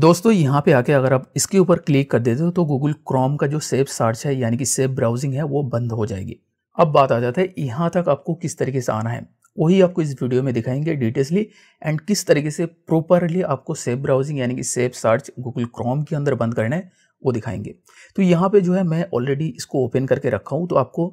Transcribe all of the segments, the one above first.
दोस्तों यहाँ पे आके अगर आप इसके ऊपर क्लिक कर देते हो तो गूगल क्रोम का जो सेफ सर्च है यानी कि सेफ ब्राउजिंग है वो बंद हो जाएगी अब बात आ जाता है यहाँ तक आपको किस तरीके से आना है वही आपको इस वीडियो में दिखाएंगे डिटेल्सली एंड किस तरीके से प्रॉपरली आपको सेफ ब्राउजिंग यानी कि सेफ सर्च गूगल क्रोम के अंदर बंद करना है वो दिखाएंगे तो यहाँ पर जो है मैं ऑलरेडी इसको ओपन करके रखा हूँ तो आपको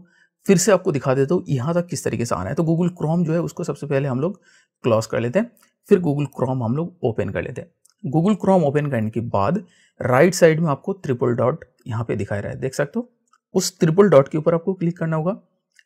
फिर से आपको दिखा देता हूँ यहाँ तक किस तरीके से आना है तो गूगल क्रोम जो है उसको सबसे पहले हम लोग क्लॉज कर लेते हैं फिर गूगल क्रोम हम लोग ओपन कर लेते हैं गूगल क्रोम ओपन करने के बाद राइट साइड में आपको ट्रिपल डॉट यहाँ पे दिखाई रहा है देख सकते हो उस ट्रिपल डॉट के ऊपर आपको क्लिक करना होगा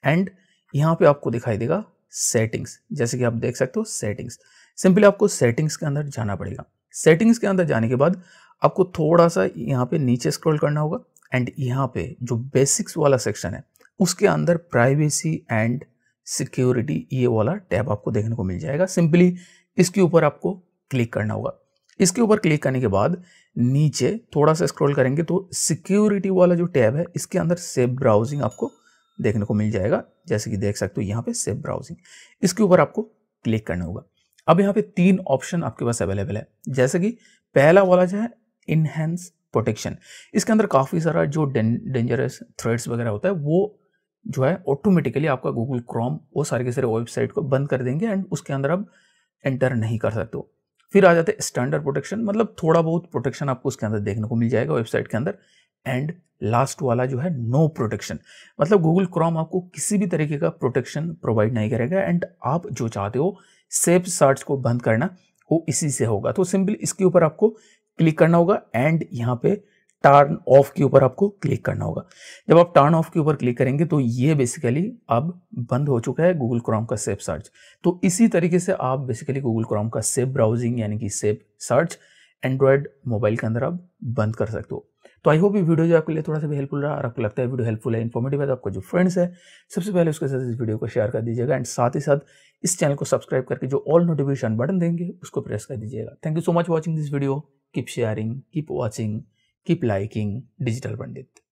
एंड यहाँ पे आपको दिखाई देगा सेटिंग्स जैसे कि आप देख सकते हो सेटिंग्स सिंपली आपको सेटिंग्स के अंदर जाना पड़ेगा सेटिंग्स के अंदर जाने के बाद आपको थोड़ा सा यहाँ पे नीचे स्क्रॉल करना होगा एंड यहाँ पे जो बेसिक्स वाला सेक्शन है उसके अंदर प्राइवेसी एंड सिक्योरिटी ये वाला टैब आपको देखने को मिल जाएगा सिंपली इसके ऊपर आपको क्लिक करना होगा इसके ऊपर क्लिक करने के बाद नीचे थोड़ा सा स्क्रॉल करेंगे तो सिक्योरिटी वाला जो टैब है इसके अंदर सेफ ब्राउजिंग आपको देखने को मिल जाएगा जैसे कि देख सकते हो यहाँ पे सेफ ब्राउजिंग इसके ऊपर आपको क्लिक करना होगा अब यहाँ पे तीन ऑप्शन आपके पास अवेलेबल है जैसे कि पहला वाला जो है इनहेंस प्रोटेक्शन इसके अंदर काफ़ी सारा जो डेंजरस थ्रेड्स वगैरह होता है वो जो है ऑटोमेटिकली आपका गूगल क्रोम वो सारे के सारे वेबसाइट को बंद कर देंगे एंड उसके अंदर आप एंटर नहीं कर सकते फिर आ जाते हैं स्टैंडर्ड प्रोटेक्शन मतलब थोड़ा बहुत प्रोटेक्शन आपको उसके अंदर देखने को मिल जाएगा वेबसाइट के अंदर एंड लास्ट वाला जो है नो no प्रोटेक्शन मतलब गूगल क्रोम आपको किसी भी तरीके का प्रोटेक्शन प्रोवाइड नहीं करेगा एंड आप जो चाहते हो सेफ सर्च को बंद करना वो इसी से होगा तो सिंपल इसके ऊपर आपको क्लिक करना होगा एंड यहाँ पे टर्न ऑफ के ऊपर आपको क्लिक करना होगा जब आप टर्न ऑफ के ऊपर क्लिक करेंगे तो ये बेसिकली अब बंद हो चुका है गूगल क्रोम का सेफ सर्च तो इसी तरीके से आप बेसिकली गूगल क्रोम का सेफ ब्राउजिंग यानी कि सेफ सर्च एंड्रॉयड मोबाइल के अंदर आप बंद कर सकते हो तो आई होप ये वीडियो जो आपके लिए थोड़ा सा भी हेल्पफुल रहा और आपको लगता है वीडियो हेल्पफुल है इन्फॉर्मेटिव है तो आपका जो फ्रेंड्स है सबसे पहले उसके साथ इस वीडियो को शेयर कर दीजिएगा एंड साथ ही साथ इस चैनल को सब्सक्राइब करके जो ऑल नोटिफिकेशन बटन देंगे उसको प्रेस कर दीजिएगा thank you so much watching this video keep sharing keep watching keep liking digital Pandit